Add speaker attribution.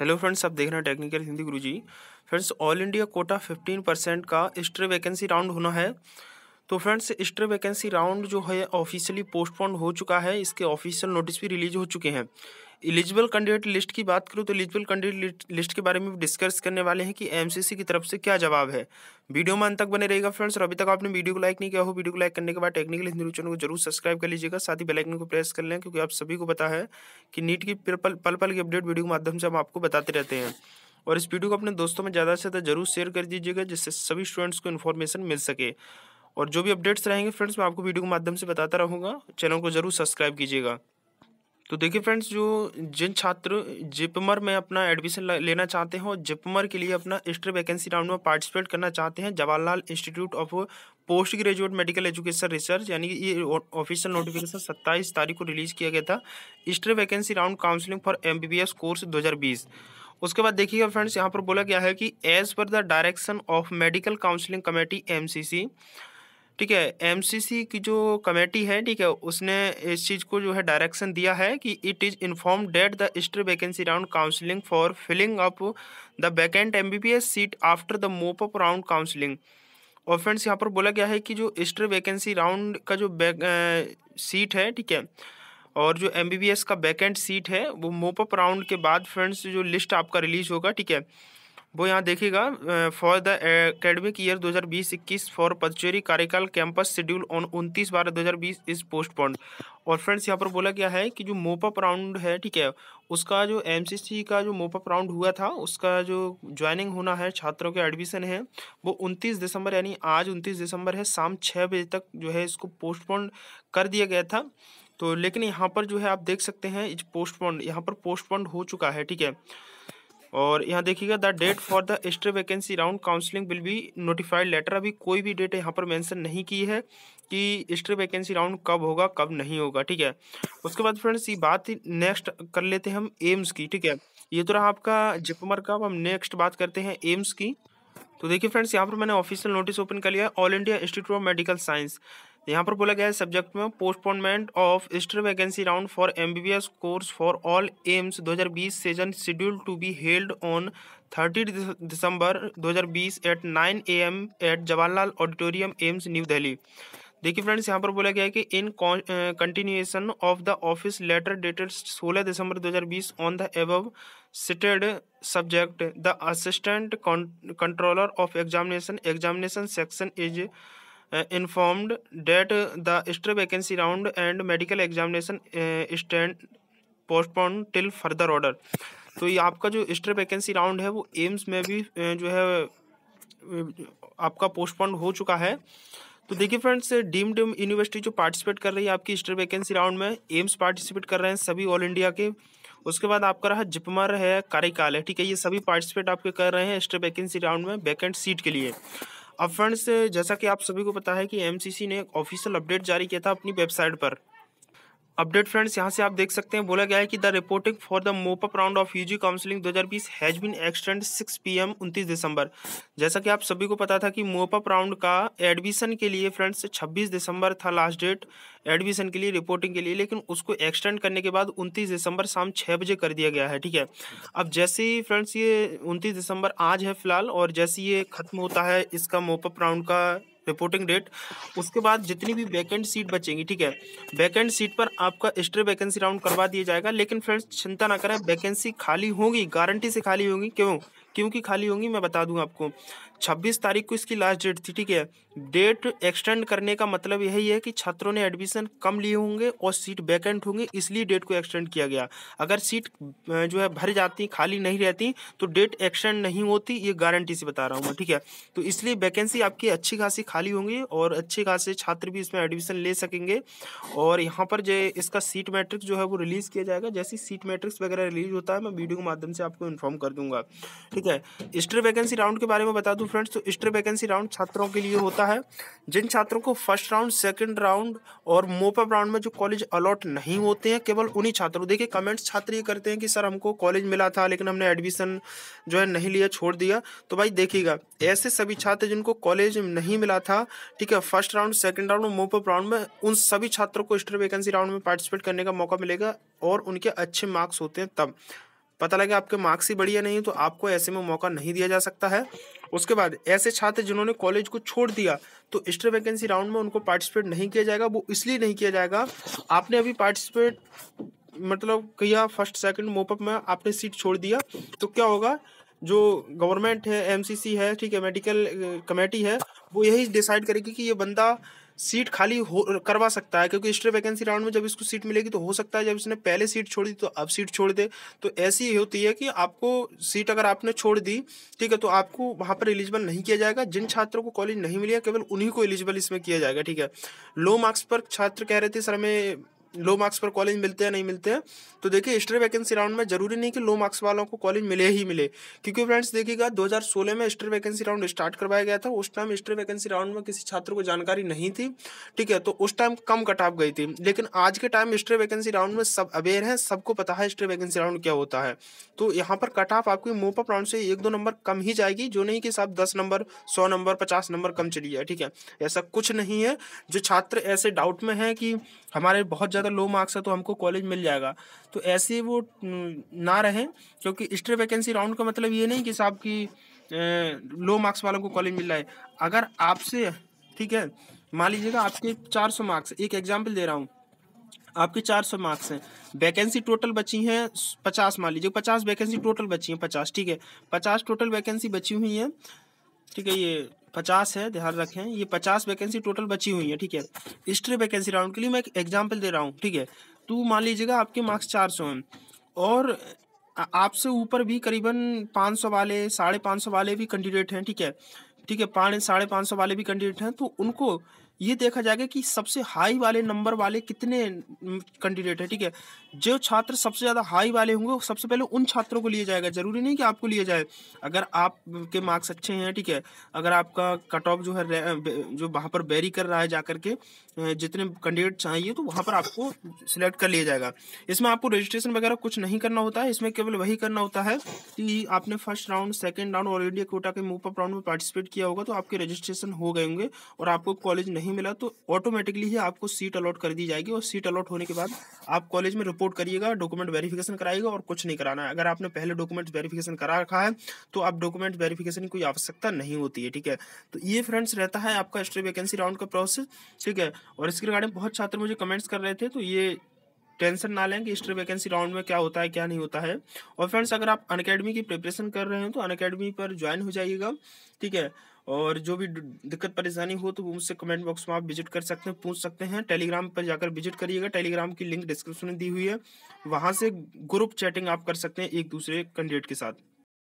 Speaker 1: hello friends आप देख रहे हैं technical Hindi Guru ji friends all India quota fifteen percent का स्ट्रे वैकेंसी राउंड होना है तो फ्रेंड्स स्ट्रे वैकेंसी राउंड जो है ऑफिशियली पोस्टपोन हो चुका है इसके ऑफिशियल नोटिस भी रिलीज हो चुके हैं एलिजिबल कैंडिडेट लिस्ट की बात करूँ तो एलिजिबल कैंडिडेट लिस्ट के बारे में डिस्कस करने वाले हैं कि एमसीसी की तरफ से क्या जवाब है वीडियो में अंत तक बने रहेगा फ्रेंड्स और अभी तक आपने वीडियो को लाइक नहीं किया हो वीडियो को लाइक करने के बाद टेक्निकल हिंदू चैनल को जरूर सब्सक्राइब कर लीजिएगा साथ ही बेलाइकन को प्रेस कर लें क्योंकि आप सभी को पता है कि नीट की पल पल पल की अपडेट वीडियो के माध्यम से हम आपको बताते रहते हैं और इस वीडियो को अपने दोस्तों में ज़्यादा से ज़्यादा जरूर शेयर कर दीजिएगा जिससे सभी स्टूडेंट्स को इन्फॉर्मेशन मिल सके और जो भी अपडेट्स रहेंगे फ्रेंड्स मैं आपको वीडियो के माध्यम से बताता रहूँगा चैनल को जरूर सब्सक्राइब कीजिएगा तो देखिए फ्रेंड्स जो जिन छात्र जिपमर में अपना एडमिशन लेना चाहते हैं और जिपमर के लिए अपना एक्स्ट्रा वैकेंसी राउंड में पार्टिसिपेट करना चाहते हैं Jawaharlal institute of post graduate medical education research यानी कि ये ऑफिशियल नोटिफिकेशन सत्ताईस तारीख को रिलीज़ किया गया था extra vacancy round counselling for M course दो उसके बाद देखिएगा फ्रेंड्स यहाँ पर बोला गया है कि as per the direction of medical counselling committee M ठीक है एमसीसी की जो कमेटी है ठीक है उसने इस चीज़ को जो है डायरेक्शन दिया है कि it is inform that the stray vacancy round counselling for filling up the vacant MBBS seat after the up round counselling और फ्रेंड्स यहाँ पर बोला गया है कि जो ईस्टर वैकेंसी राउंड का जो बैक सीट है ठीक है और जो एम का वैकेंट सीट है वो मोपअप राउंड के बाद फ्रेंड्स जो लिस्ट आपका रिलीज होगा ठीक है वो यहाँ देखिएगा for the academic year 2020-21 for Puducherry Karaikal campus schedule on उनतीस बारह 2020 इज पोस्टपोन्ड और फ्रेंड्स यहाँ पर बोला गया है कि जो मोपअप राउंड है ठीक है उसका जो एम का जो मोपअप राउंड हुआ था उसका जो ज्वाइनिंग होना है छात्रों के एडमिशन है वो 29 दिसंबर यानी आज 29 दिसंबर है शाम छः बजे तक जो है इसको पोस्टपोन्ड कर दिया गया था तो लेकिन यहाँ पर जो है आप देख सकते हैं इज पोस्टपोन्ड यहाँ पर पोस्टपोन्ड हो चुका है ठीक है और यहाँ देखिएगा the date for the extra vacancy round counselling will be notified letter अभी कोई भी डेट यहाँ पर मेंशन नहीं की है कि एक्स्ट्रा वैकेंसी राउंड कब होगा कब नहीं होगा ठीक है उसके बाद फ्रेंड्स ये बात नेक्स्ट कर लेते हैं हम एम्स की ठीक है ये तो रहा आपका जिपमर का अब हम नेक्स्ट बात करते हैं एम्स की तो देखिए फ्रेंड्स यहाँ पर मैंने ऑफिशियल नोटिस ओपन कर लिया है all India institute of medical science यहाँ पर बोला गया है सब्जेक्ट में postponement of stray vacancy round for MBBS course for all AIIMS 2020 season schedule to be held on 30 December 2020 at 9 AM at Jawaharlal auditorium AIIMS new Delhi देखिए फ्रेंड्स यहाँ पर बोला गया है कि in continuation of the office letter dated 16 December 2020 on the above cited subject the assistant controller of examination examination section is informed that the extra vacancy round and medical examination stand postpone till further order तो ये आपका जो extra vacancy round है वो AIIMS में भी जो है आपका पोस्टपोन हो चुका है तो देखिए फ्रेंड्स डीम्ड यूनिवर्सिटी जो पार्टिसिपेट कर रही है आपकी स्टेट वैकेंसी राउंड में एम्स पार्टिसिपेट कर रहे हैं सभी ऑल इंडिया के उसके बाद आपका रहा जिपमर है कार्यकाल है ठीक है ये सभी पार्टिसिपेट आपके कर रहे हैं स्टेट वैकेंसी राउंड में वैकेंट सीट के लिए अब फ्रेंड्स जैसा कि आप सभी को पता है कि एम ने एक ऑफिशियल अपडेट जारी किया था अपनी वेबसाइट पर अपडेट फ्रेंड्स यहां से आप देख सकते हैं बोला गया है कि the reporting for the mop up round of UG counselling 2020 has been extend 6 PM 29 December जैसा कि आप सभी को पता था कि मोपअप राउंड का एडमिशन के लिए फ्रेंड्स 26 दिसंबर था लास्ट डेट एडमिशन के लिए रिपोर्टिंग के लिए लेकिन उसको एक्सटेंड करने के बाद उनतीस दिसंबर शाम छः बजे कर दिया गया है ठीक है अब जैसे ही फ्रेंड्स ये उनतीस दिसंबर आज है फिलहाल और जैसे ये खत्म होता है इसका मोपअप राउंड का रिपोर्टिंग डेट उसके बाद जितनी भी वैकेंट सीट बचेंगी ठीक है वैकेंट सीट पर आपका एक्स्ट्रा वैकेंसी राउंड करवा दिया जाएगा लेकिन फ्रेंड्स चिंता ना करें वैकेंसी खाली होगी गारंटी से खाली होगी क्यों क्योंकि खाली होंगी मैं बता दूं आपको 26 तारीख को इसकी लास्ट डेट थी ठीक है डेट एक्सटेंड करने का मतलब यही है कि छात्रों ने एडमिशन कम लिए होंगे और सीट वैकेंट होंगी इसलिए डेट को एक्सटेंड किया गया अगर सीट जो है भर जाती खाली नहीं रहती तो डेट एक्सटेंड नहीं होती ये गारंटी से बता रहा हूँ मैं ठीक है तो इसलिए वैकेंसी आपकी अच्छी खासी खाली होंगी और अच्छे खासे छात्र भी इसमें एडमिशन ले सकेंगे और यहाँ पर जो इसका सीट मैट्रिक्स जो है वो रिलीज़ किया जाएगा जैसी सीट मैट्रिक्स वगैरह रिलीज होता है मैं वीडियो के माध्यम से आपको इन्फॉर्म कर दूंगा ठीक ठीक है स्टर वैकेंसी राउंड के बारे में बता दूं फ्रेंड्स तो स्टर वैकेंसी राउंड छात्रों के लिए होता है जिन छात्रों को फर्स्ट राउंड सेकंड राउंड और मोपअप राउंड में जो कॉलेज अलॉट नहीं होते हैं केवल उन्हीं छात्रों देखिए कमेंट्स छात्र ये करते हैं कि सर हमको कॉलेज मिला था लेकिन हमने एडमिशन जो है नहीं लिया छोड़ दिया तो भाई देखिएगा ऐसे सभी छात्र जिनको कॉलेज नहीं मिला था ठीक है फर्स्ट राउंड सेकेंड राउंड और मोपअप राउंड में उन सभी छात्रों को स्टर वैकेंसी राउंड में पार्टिसिपेट करने का मौका मिलेगा और उनके अच्छे मार्क्स होते हैं तब पता लगे आपके मार्क्स ही बढ़िया नहीं तो आपको ऐसे में मौका नहीं दिया जा सकता है उसके बाद ऐसे छात्र जिन्होंने कॉलेज को छोड़ दिया तो एक्स्ट्रा वैकेंसी राउंड में उनको पार्टिसिपेट नहीं किया जाएगा वो इसलिए नहीं किया जाएगा आपने अभी पार्टिसिपेट मतलब किया फर्स्ट सेकंड मोपअप में आपने सीट छोड़ दिया तो क्या होगा जो गवर्नमेंट है एमसीसी है ठीक है मेडिकल कमेटी है वो यही डिसाइड करेगी कि ये बंदा सीट खाली हो करवा सकता है क्योंकि स्ट्रे वैकेंसी राउंड में जब इसको सीट मिलेगी तो हो सकता है जब इसने पहले सीट छोड़ दी तो अब सीट छोड़ दे तो ऐसी ही होती है कि आपको सीट अगर आपने छोड़ दी ठीक है तो आपको वहाँ पर एलिजिबल नहीं किया जाएगा जिन छात्रों को कॉलेज नहीं मिली केवल उन्हीं को एलिजिबल इसमें किया जाएगा ठीक है लो मार्क्स पर छात्र कह रहे थे सर हमें लो मार्क्स पर कॉलेज मिलते हैं नहीं मिलते हैं तो देखिए स्टे वैकेंसी राउंड में जरूरी नहीं कि लो मार्क्स वालों को कॉलेज मिले ही मिले क्योंकि फ्रेंड्स देखिएगा 2016 में स्टर वैकेंसी राउंड स्टार्ट करवाया गया था उस टाइम स्टे वैकेंसी राउंड में किसी छात्र को जानकारी नहीं थी ठीक है तो उस टाइम कम कट ऑफ गई थी लेकिन आज के टाइम स्टे वैकेंसी राउंड में सब अवेयर है सबको पता है स्टे वैकेंसी राउंड क्या होता है तो यहाँ पर कट ऑफ आपकी मोपअप राउंड से एक दो नंबर कम ही जाएगी जो नहीं कि साहब दस नंबर सौ नंबर पचास नंबर कम चली जाए ठीक है ऐसा कुछ नहीं है जो छात्र ऐसे डाउट में है कि हमारे बहुत ज़्यादा लो मार्क्स है तो हमको कॉलेज मिल जाएगा तो ऐसे वो ना रहें क्योंकि स्ट्रे वैकेंसी राउंड का मतलब ये नहीं कि साहब की लो मार्क्स वालों को कॉलेज मिल रहा है अगर आपसे ठीक है मान लीजिएगा आपके चार मार्क्स एक एग्जाम्पल दे रहा हूँ आपके चार सौ मार्क्स हैं वैकेंसी टोटल बची हैं पचास मान लीजिए पचास वैकेंसी टोटल बची हैं पचास ठीक है पचास टोटल वैकेंसी बची हुई हैं ठीक है ये पचास है ध्यान रखें ये पचास वैकेंसी टोटल बची हुई है ठीक है हिस्ट्री वैकेंसी राउंड के लिए मैं एक एग्जाम्पल दे रहा हूँ ठीक है तो मान लीजिएगा आपके मार्क्स चार सौ हैं और आपसे ऊपर भी करीबन पाँच सौ वाले साढ़े पाँच सौ वाले भी कैंडिडेट हैं ठीक है ठीक है पाँच साढ़े पाँच सौ वाले भी कैंडिडेट हैं तो उनको ये देखा जाएगा कि सबसे हाई वाले नंबर वाले कितने कैंडिडेट हम्म, है ठीक है जो छात्र सबसे ज़्यादा हाई वाले होंगे सबसे पहले उन छात्रों को लिया जाएगा जरूरी नहीं कि आपको लिया जाए अगर आपके मार्क्स अच्छे हैं ठीक है अगर आपका कट ऑफ जो है जो वहाँ पर बैरी कर रहा है जा करके जितने कैंडिडेट चाहिए तो वहाँ पर आपको सिलेक्ट कर लिया जाएगा इसमें आपको रजिस्ट्रेशन वगैरह कुछ नहीं करना होता है इसमें केवल वही करना होता है कि आपने फर्स्ट राउंड सेकेंड राउंड और इंडिया कोटा के मूव अप राउंड में पार्टिसिपेट किया होगा तो आपके रजिस्ट्रेशन हो गए होंगे और आपको कॉलेज नहीं नहीं मिला तो ऑटोमेटिकली ही आपको सीट अलॉट कर दी जाएगी और सीट अलॉट होने के बाद आप कॉलेज में रिपोर्ट करिएगा डॉक्यूमेंट वेरिफिकेशन कराइएगा और कुछ नहीं कराना है अगर आपने पहले डॉक्यूमेंट वेरिफिकेशन करा रखा है तो आप डॉक्यूमेंट वेरिफिकेशन की कोई आवश्यकता नहीं होती है ठीक है तो ये फ्रेंड्स रहता है आपका स्ट्री वैकेंसी राउंड का प्रोसेस ठीक है और इसके रिगार्डिंग बहुत छात्र मुझे कमेंट्स कर रहे थे तो ये टेंशन ना लें कि हिस्ट्री वैकेंसी राउंड में क्या होता है क्या नहीं होता है और फ्रेंड्स अगर आप अनकेडमी की प्रिपरेशन कर रहे हैं तो अनकेडमी पर ज्वाइन हो जाइएगा ठीक है और जो भी दिक्कत परेशानी हो तो वो मुझसे कमेंट बॉक्स में आप विजिट कर सकते हैं पूछ सकते हैं टेलीग्राम पर जाकर विजिट करिएगा टेलीग्राम की लिंक डिस्क्रिप्शन में दी हुई है वहाँ से ग्रुप चैटिंग आप कर सकते हैं एक दूसरे कैंडिडेट के साथ